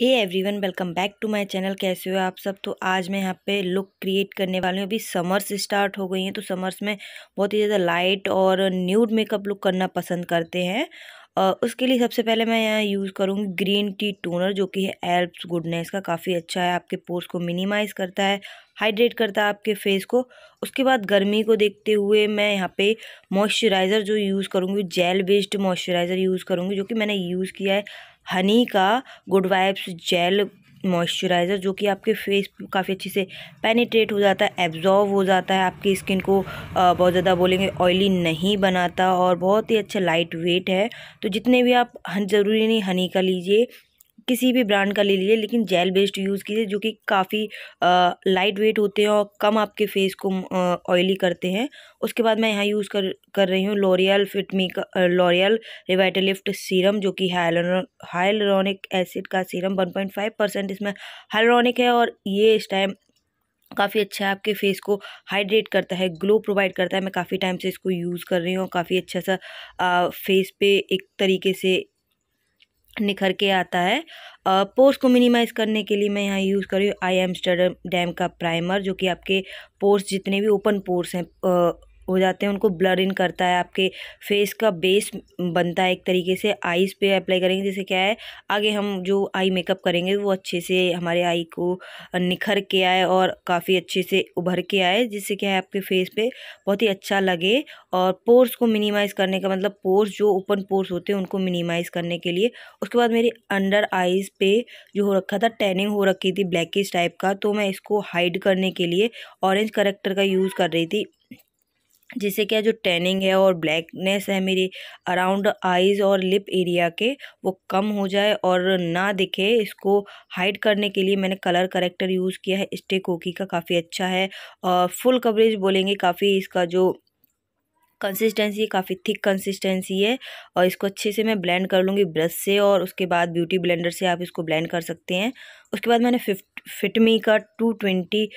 hey everyone welcome back to my channel कैसे हो आप सब तो आज मैं यहाँ पे लुक क्रिएट करने वाली हूँ अभी समर्स स्टार्ट हो गई हैं तो समर्स में बहुत ही ज़्यादा लाइट और न्यूड मेकअप लुक करना पसंद करते हैं और उसके लिए सबसे पहले मैं यहाँ यूज़ करूँगी ग्रीन टी टोनर जो कि है एल्प्स गुडनेस का काफ़ी अच्छा है आपके पोर्स को मिनिमाइज़ करता है हाइड्रेट करता है आपके फेस को उसके बाद गर्मी को देखते हुए मैं यहाँ पे मॉइस्चराइज़र जो यूज़ करूँगी जेल बेस्ड मॉइस्चराइज़र यूज़ करूँगी जो कि मैंने यूज़ किया है हनी का गुड वाइब्स जेल मॉइस्चराइज़र जो कि आपके फेस काफ़ी अच्छे से पेनिट्रेट हो जाता है एब्जॉर्व हो जाता है आपकी स्किन को बहुत ज़्यादा बोलेंगे ऑयली नहीं बनाता और बहुत ही अच्छा लाइट वेट है तो जितने भी आप ज़रूरी नहीं हनी का लीजिए किसी भी ब्रांड का ले लीजिए लेकिन जेल बेस्ड यूज़ कीजिए जो कि काफ़ी लाइट वेट होते हैं और कम आपके फेस को ऑयली करते हैं उसके बाद मैं यहाँ यूज़ कर कर रही हूँ लॉरियल फिटमी का लॉरियल रिवाइटलिफ्ट सीरम जो कि हाइलोनिक एसिड का serum one point five percent इसमें हाइलोनिक है और ये इस टाइम काफ़ी अच्छा है आपके फेस को हाइड्रेट करता है ग्लो प्रोवाइड करता है मैं काफ़ी टाइम से इसको यूज़ कर रही हूँ काफ़ी अच्छा सा आ, फेस पे एक तरीके से निखर के आता है पोर्स को मिनिमाइज़ करने के लिए मैं यहाँ यूज़ कर रही हूँ आई एमस्टरडम डैम का प्राइमर जो कि आपके पोर्स जितने भी ओपन पोर्स हैं हो जाते हैं उनको ब्लर इन करता है आपके फेस का बेस बनता है एक तरीके से आईज़ पे अप्लाई करेंगे जैसे क्या है आगे हम जो आई मेकअप करेंगे वो अच्छे से हमारे आई को निखर के आए और काफ़ी अच्छे से उभर के आए जिससे क्या है आपके फेस पे बहुत ही अच्छा लगे और पोर्स को मिनिमाइज़ करने का मतलब पोर्स जो ओपन पोर्स होते हैं उनको मिनिमाइज़ करने के लिए उसके बाद मेरी अंडर आइज़ पे जो हो रखा था टैनिंग हो रखी थी ब्लैकिश टाइप का तो मैं इसको हाइड करने के लिए ऑरेंज करेक्टर का यूज़ कर रही थी जिससे क्या जो टैनिंग है और ब्लैकनेस है मेरी अराउंड आइज़ और लिप एरिया के वो कम हो जाए और ना दिखे इसको हाइड करने के लिए मैंने कलर करेक्टर यूज़ किया है स्टे कोकी का काफ़ी अच्छा है और फुल कवरेज बोलेंगे काफ़ी इसका जो कंसिस्टेंसी काफ़ी थिक कंसिस्टेंसी है और इसको अच्छे से मैं ब्लेंड कर लूँगी ब्रश से और उसके बाद ब्यूटी ब्लेंडर से आप इसको ब्लेंड कर सकते हैं उसके बाद मैंने फिफ्ट फिटमी का टू ट्वेंटी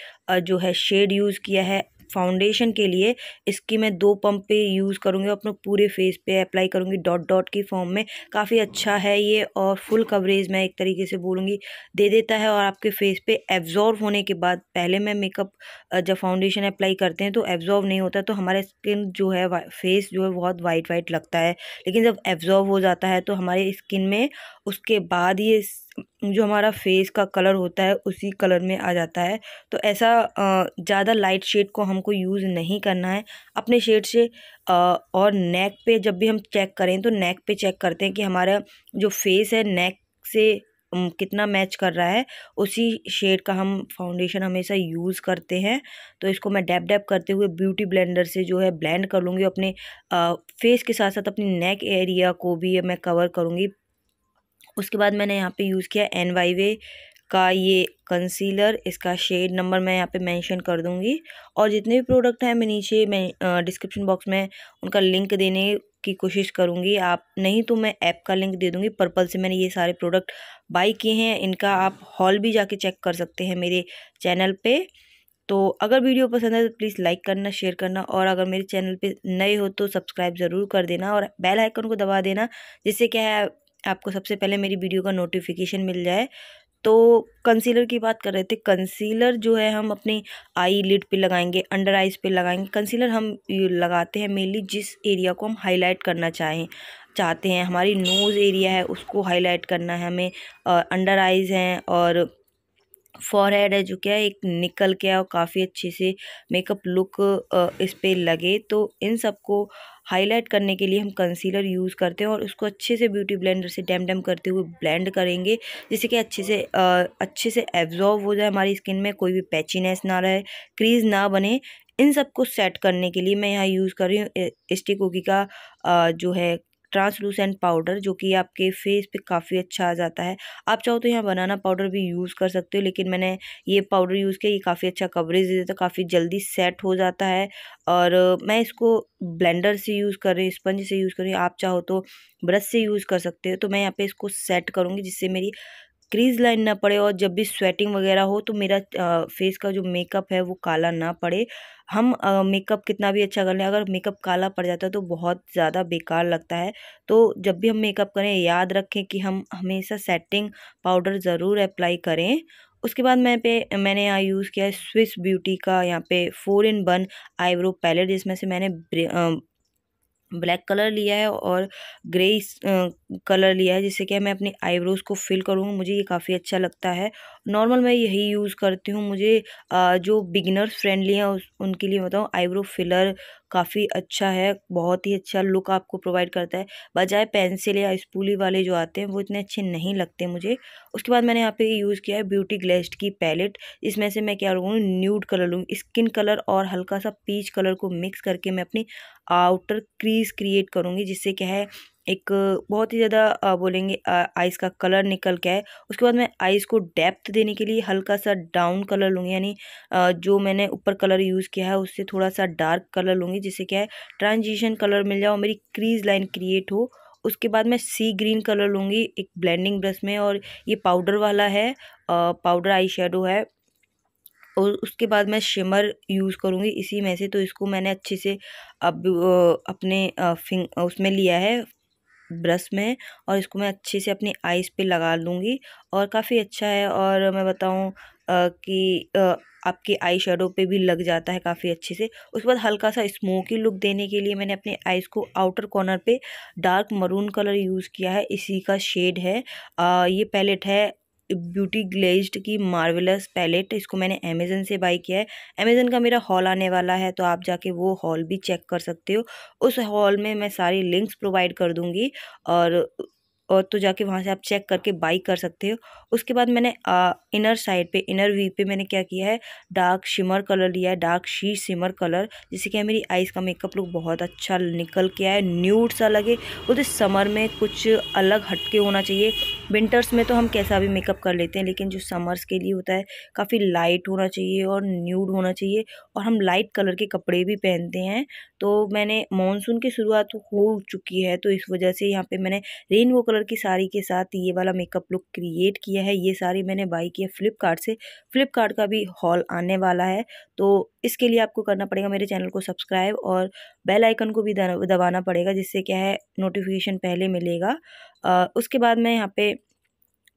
जो है शेड यूज़ किया है फाउंडेशन के लिए इसकी मैं दो पंप पे यूज़ करूँगी अपने पूरे फेस पे अप्लाई करूँगी डॉट डॉट की फॉर्म में काफ़ी अच्छा है ये और फुल कवरेज मैं एक तरीके से बोलूँगी दे देता है और आपके फेस पे एब्जॉर्व होने के बाद पहले मैं मेकअप जब फाउंडेशन अप्लाई करते हैं तो एब्जॉर्व नहीं होता तो हमारे स्किन जो है फेस जो है बहुत वाइट वाइट लगता है लेकिन जब एब्जॉर्व हो जाता है तो हमारे स्किन में उसके बाद ये जो हमारा फेस का कलर होता है उसी कलर में आ जाता है तो ऐसा ज़्यादा लाइट शेड को हमको यूज़ नहीं करना है अपने शेड से और नेक पे जब भी हम चेक करें तो नेक पे चेक करते हैं कि हमारा जो फेस है नेक से कितना मैच कर रहा है उसी शेड का हम फाउंडेशन हमेशा यूज़ करते हैं तो इसको मैं डैप डैप करते हुए ब्यूटी ब्लेंडर से जो है ब्लेंड कर लूँगी अपने आ, फेस के साथ साथ अपनी नेक एरिया को भी मैं कवर करूँगी उसके बाद मैंने यहाँ पे यूज़ किया एन वाई वे का ये कंसीलर इसका शेड नंबर मैं यहाँ पे मेंशन कर दूँगी और जितने भी प्रोडक्ट हैं मैं नीचे मैं डिस्क्रिप्शन बॉक्स में उनका लिंक देने की कोशिश करूँगी आप नहीं तो मैं ऐप का लिंक दे दूँगी पर्पल से मैंने ये सारे प्रोडक्ट बाई किए हैं इनका आप हॉल भी जाके चेक कर सकते हैं मेरे चैनल पर तो अगर वीडियो पसंद है तो प्लीज़ लाइक करना शेयर करना और अगर मेरे चैनल पे नए हो तो सब्सक्राइब ज़रूर कर देना और बेल आइकन को दबा देना जिससे क्या है आपको सबसे पहले मेरी वीडियो का नोटिफिकेशन मिल जाए तो कंसीलर की बात कर रहे थे कंसीलर जो है हम अपने आई लिड पे लगाएंगे अंडर आइज़ पे लगाएंगे कंसीलर हम लगाते हैं मेनली जिस एरिया को हम हाईलाइट करना चाहें चाहते हैं हमारी नोज़ एरिया है उसको हाईलाइट करना है हमें अंडर आइज़ हैं और फॉरहेड है जो क्या एक निकल के और काफ़ी अच्छे से मेकअप लुक इस पर लगे तो इन सबको हाईलाइट करने के लिए हम कंसीलर यूज़ करते हैं और उसको अच्छे से ब्यूटी ब्लेंडर से डैम डैम करते हुए ब्लेंड करेंगे जिससे कि अच्छे से अच्छे से एब्जॉर्व हो जाए हमारी स्किन में कोई भी पैचीनेस ना रहे क्रीज ना बने इन सबको सेट करने के लिए मैं यहाँ यूज़ कर रही हूँ स्टिक का जो है ट्रांसलूसेंट पाउडर जो कि आपके फेस पे काफ़ी अच्छा आ जाता है आप चाहो तो यहाँ बनाना पाउडर भी यूज़ कर सकते हो लेकिन मैंने ये पाउडर यूज़ किया ये काफ़ी अच्छा कवरेज देता है काफ़ी जल्दी सेट हो जाता है और मैं इसको ब्लेंडर से यूज़ कर रही हूँ स्पंज से यूज़ कर रही हूँ आप चाहो तो ब्रश से यूज़ कर सकते हो तो मैं यहाँ पे इसको सेट करूँगी जिससे मेरी क्रीज लाइन ना पड़े और जब भी स्वेटिंग वगैरह हो तो मेरा फेस का जो मेकअप है वो काला ना पड़े हम मेकअप कितना भी अच्छा कर लें अगर मेकअप काला पड़ जाता है तो बहुत ज़्यादा बेकार लगता है तो जब भी हम मेकअप करें याद रखें कि हम हमेशा सेटिंग पाउडर ज़रूर अप्लाई करें उसके बाद मैं पे मैंने यहाँ यूज़ किया है स्विस ब्यूटी का यहाँ पे four in one eyebrow palette जिसमें से मैंने ब्लैक कलर लिया है और ग्रे कलर लिया है जिससे कि मैं अपनी आईब्रोज़ को फिल करूँ मुझे ये काफ़ी अच्छा लगता है नॉर्मल मैं यही यूज़ करती हूँ मुझे जो बिगनर्स फ्रेंडली हैं उनके लिए बताऊँ आईब्रो फिलर काफ़ी अच्छा है बहुत ही अच्छा लुक आपको प्रोवाइड करता है बजाय पेंसिल या स्पूली वाले जो आते हैं वो इतने अच्छे नहीं लगते मुझे उसके बाद मैंने यहाँ पे यूज़ किया है ब्यूटी ग्लेस्ट की पैलेट इसमें से मैं क्या लूँगी न्यूड कलर लूँगी स्किन कलर और हल्का सा पीच कलर को मिक्स करके मैं अपनी आउटर क्रीज क्रिएट करूँगी जिससे क्या है एक बहुत ही ज़्यादा बोलेंगे आइस का कलर निकल के आए उसके बाद मैं आइस को डेप्थ देने के लिए हल्का सा डाउन कलर लूँगी यानी जो मैंने ऊपर कलर यूज़ किया है उससे थोड़ा सा डार्क कलर लूँगी जिससे क्या है ट्रांजिशन कलर मिल जाए और मेरी क्रीज लाइन क्रिएट हो उसके बाद मैं सी ग्रीन कलर लूँगी एक ब्लेंडिंग ब्रश में और ये पाउडर वाला है पाउडर आई शेडो है और उसके बाद मैं शिमर यूज़ करूँगी इसी में से तो इसको मैंने अच्छे से अब अपने फिंग उसमें लिया है ब्रश में और इसको मैं अच्छे से अपनी आइस पे लगा लूँगी और काफ़ी अच्छा है और मैं बताऊँ कि आपके आई शेडो पे भी लग जाता है काफ़ी अच्छे से उसके बाद हल्का सा स्मोकी लुक देने के लिए मैंने अपने आइज़ को आउटर कॉर्नर पे डार्क मरून कलर यूज़ किया है इसी का शेड है आ, ये पैलेट है ब्यूटी ग्लेज्ड की मार्वलस पैलेट इसको मैंने अमेज़न से बाई किया है अमेज़न का मेरा हॉल आने वाला है तो आप जाके वो हॉल भी चेक कर सकते हो उस हॉल में मैं सारी लिंक्स प्रोवाइड कर दूँगी और और तो जाके वहाँ से आप चेक करके बाई कर सकते हो उसके बाद मैंने आ, इनर साइड पे इनर वी पे मैंने क्या किया है डार्क शिमर कलर लिया है डार्क शी शिमर कलर जिससे क्या मेरी आइज़ का मेकअप लुक बहुत अच्छा निकल के आए न्यूड सा लगे बोलते समर में कुछ अलग हटके होना चाहिए विंटर्स में तो हम कैसा भी मेकअप कर लेते हैं लेकिन जो समर्स के लिए होता है काफ़ी लाइट होना चाहिए और न्यूड होना चाहिए और हम लाइट कलर के कपड़े भी पहनते हैं तो मैंने मानसून की शुरुआत हो चुकी है तो इस वजह से यहाँ पे मैंने रेनबो कलर की साड़ी के साथ ये वाला मेकअप लुक क्रिएट किया है ये साड़ी मैंने बाई की है फ्लिपकार्ट से फ्लिपकार्ट का भी हॉल आने वाला है तो इसके लिए आपको करना पड़ेगा मेरे चैनल को सब्सक्राइब और बेल आइकन को भी दबाना पड़ेगा जिससे क्या है नोटिफिकेशन पहले मिलेगा आ, उसके बाद मैं यहाँ पे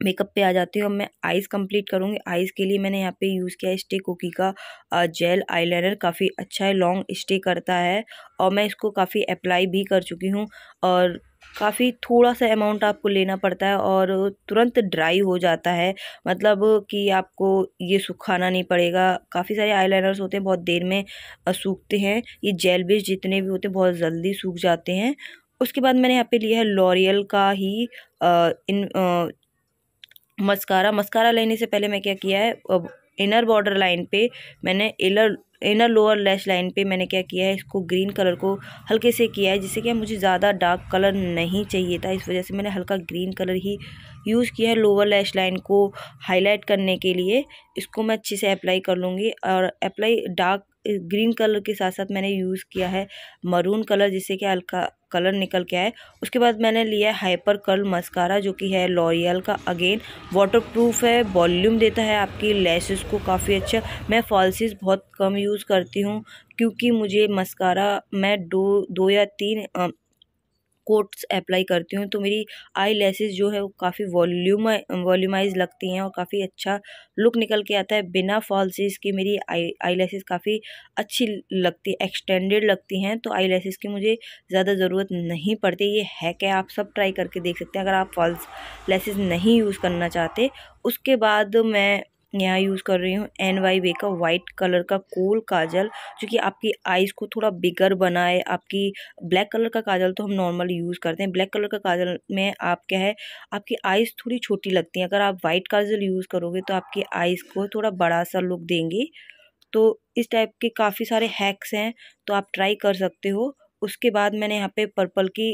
मेकअप पे आ जाती हूँ अब मैं आईज़ कंप्लीट करूँगी आईज़ के लिए मैंने यहाँ पे यूज़ किया है स्टे कुकी का जेल आईलाइनर काफ़ी अच्छा है लॉन्ग स्टे करता है और मैं इसको काफ़ी अप्लाई भी कर चुकी हूँ और काफ़ी थोड़ा सा अमाउंट आपको लेना पड़ता है और तुरंत ड्राई हो जाता है मतलब कि आपको ये सुखाना नहीं पड़ेगा काफ़ी सारे आईलाइनर्स होते हैं बहुत देर में सूखते हैं ये जेल बेस जितने भी होते हैं बहुत जल्दी सूख जाते हैं उसके बाद मैंने यहाँ पे लिया है लॉरियल का ही आ, इन आ, मस्कारा मस्कारा लेने से पहले मैं क्या किया है इनर बॉर्डर लाइन पे मैंने inner inner lower lash line पे मैंने क्या किया है इसको ग्रीन कलर को हल्के से किया है जिससे कि मुझे ज़्यादा डार्क कलर नहीं चाहिए था इस वजह से मैंने हल्का ग्रीन कलर ही यूज़ किया है लोअर लैश लाइन को हाईलाइट करने के लिए इसको मैं अच्छे से अप्लाई कर लूँगी और अप्लाई डार्क ग्रीन कलर के साथ साथ मैंने यूज़ किया है मरून कलर जिससे कि हल्का कलर निकल के आए उसके बाद मैंने लिया है हाइपर कर्ल मस्कारा जो कि है लॉरियल का अगेन वाटरप्रूफ है वॉल्यूम देता है आपकी लैसेस को काफ़ी अच्छा मैं फॉल्सिस बहुत कम यूज़ करती हूँ क्योंकि मुझे मस्कारा मैं दो दो या तीन कोट्स अप्लाई करती हूँ तो मेरी आई लेसेस जो है वो काफ़ी वॉल्यूम वॉल्यूमाइज लगती हैं और काफ़ी अच्छा लुक निकल के आता है बिना फॉल्सिस की मेरी आई आई लेसेस काफ़ी अच्छी लगती है एक्सटेंडेड लगती हैं तो आई लेसेस की मुझे ज़्यादा ज़रूरत नहीं पड़ती ये है क्या आप सब ट्राई करके देख सकते हैं अगर आप फॉल्स लेसेस नहीं यूज़ करना चाहते उसके बाद मैं यहाँ यूज़ कर रही हूँ एन वाई वे का वाइट कलर का कोल काजल जो कि आपकी आइज़ को थोड़ा बिगर बनाए आपकी ब्लैक कलर का काजल तो हम नॉर्मली यूज़ करते हैं ब्लैक कलर का काजल में आप क्या है आपकी आइज़ थोड़ी छोटी लगती हैं अगर आप वाइट काजल यूज़ करोगे तो आपकी आइज़ को थोड़ा बड़ा सा लुक देंगी तो इस टाइप के काफ़ी सारे हैक्स हैं तो आप ट्राई कर सकते हो उसके बाद मैंने यहाँ पे पर्पल की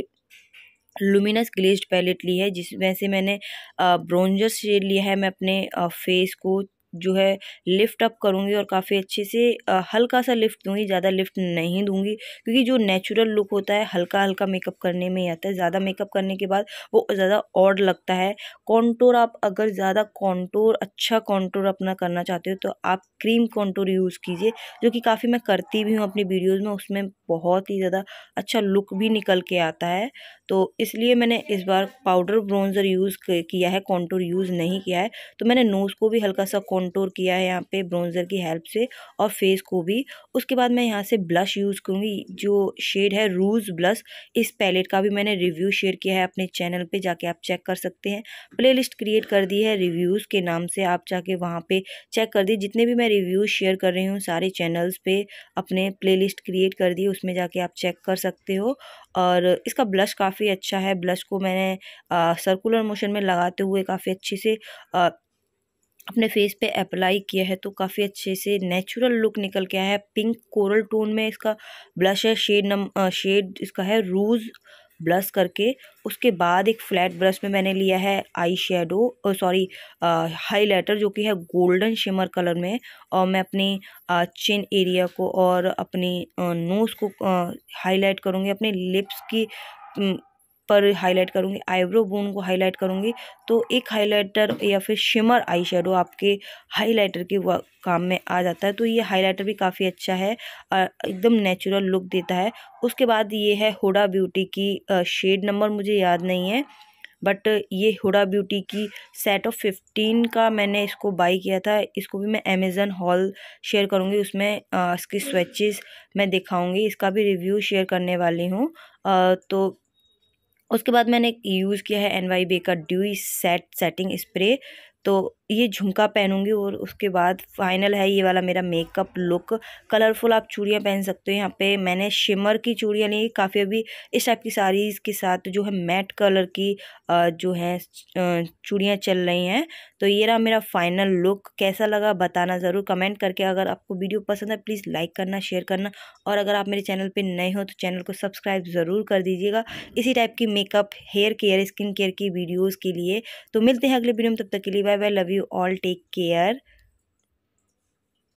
लुमिनस ग्लेज्ड पैलेट ली है जिसमें से मैंने ब्रोंजर शेड लिया है मैं अपने फेस को जो है लिफ्ट अप करूँगी और काफ़ी अच्छे से हल्का सा लिफ्ट दूँगी ज़्यादा लिफ्ट नहीं दूँगी क्योंकि जो नेचुरल लुक होता है हल्का हल्का मेकअप करने में ही आता है ज़्यादा मेकअप करने के बाद वो ज़्यादा ऑड लगता है कॉन्टोर आप अगर ज़्यादा कॉन्टोर अच्छा कॉन्टोर अपना करना चाहते हो तो आप क्रीम कॉन्टोर यूज़ कीजिए जो कि काफ़ी मैं करती भी हूँ अपनी वीडियोज़ में उसमें बहुत ही ज़्यादा अच्छा लुक भी निकल के आता है तो इसलिए मैंने इस बार पाउडर ब्रोंज़र यूज़ किया है कॉन्टोर यूज़ नहीं किया है तो मैंने नोज़ को भी हल्का सा कॉन्टोर किया है यहाँ पे ब्रोंज़र की हेल्प से और फेस को भी उसके बाद मैं यहाँ से ब्लश यूज़ करूँगी जो शेड है रूज ब्लश इस पैलेट का भी मैंने रिव्यू शेयर किया है अपने चैनल पे जाके आप चेक कर सकते हैं प्लेलिस्ट क्रिएट कर दी है रिव्यूज़ के नाम से आप जाके वहाँ पर चेक कर दी जितने भी मैं रिव्यूज़ शेयर कर रही हूँ सारे चैनल्स पर अपने प्ले क्रिएट कर दी उसमें जाके आप चेक कर सकते हो और इसका ब्लश काफ़ी अच्छा है ब्लश को मैंने सर्कुलर मोशन में लगाते हुए काफ़ी अच्छे से आ, अपने फेस पे अप्लाई किया है तो काफ़ी अच्छे से नेचुरल लुक निकल के आया है पिंक कोरल टोन में इसका ब्लश है शेड नम शेड इसका है रूज ब्लश करके उसके बाद एक फ्लैट ब्रश में मैंने लिया है आई शेडो सॉरी हाईलाइटर जो कि है गोल्डन शिमर कलर में और मैं अपनी चिन एरिया को और अपनी नोज़ को हाईलाइट करूँगी अपने लिप्स की पर हाईलाइट करूँगी आईब्रो बोन को हाईलाइट करूँगी तो एक हाईलाइटर या फिर शिमर आई शेडो आपके हाईलाइटर के काम में आ जाता है तो ये हाईलाइटर भी काफ़ी अच्छा है एकदम नेचुरल लुक देता है उसके बाद ये है हुडा ब्यूटी की शेड नंबर मुझे याद नहीं है बट ये हुडा ब्यूटी की सेट ऑफ फिफ्टीन का मैंने इसको बाई किया था इसको भी मैं अमेज़न हॉल शेयर करूँगी उसमें आ, इसकी स्वेचेस मैं दिखाऊँगी इसका भी रिव्यू शेयर करने वाली हूँ तो उसके बाद मैंने यूज़ किया है एन वाई बे का ड्यू सेट सेटिंग स्प्रे तो ये झुमका पहनूंगी और उसके बाद फाइनल है ये वाला मेरा मेकअप लुक कलरफुल आप चूड़ियाँ पहन सकते हो यहाँ पे मैंने शिमर की चूड़ियाँ ली काफ़ी अभी इस टाइप की साड़ीज़ के साथ जो है मैट कलर की जो है चूड़ियाँ चल रही हैं तो ये रहा मेरा फाइनल लुक कैसा लगा बताना ज़रूर कमेंट करके अगर आपको वीडियो पसंद है प्लीज़ लाइक करना शेयर करना और अगर आप मेरे चैनल पर नए हो तो चैनल को सब्सक्राइब ज़रूर कर दीजिएगा इसी टाइप की makeup hair care skin care की वीडियोज़ के लिए तो मिलते हैं अगले वीडियो में तब तक के लिए bye bye love you all take care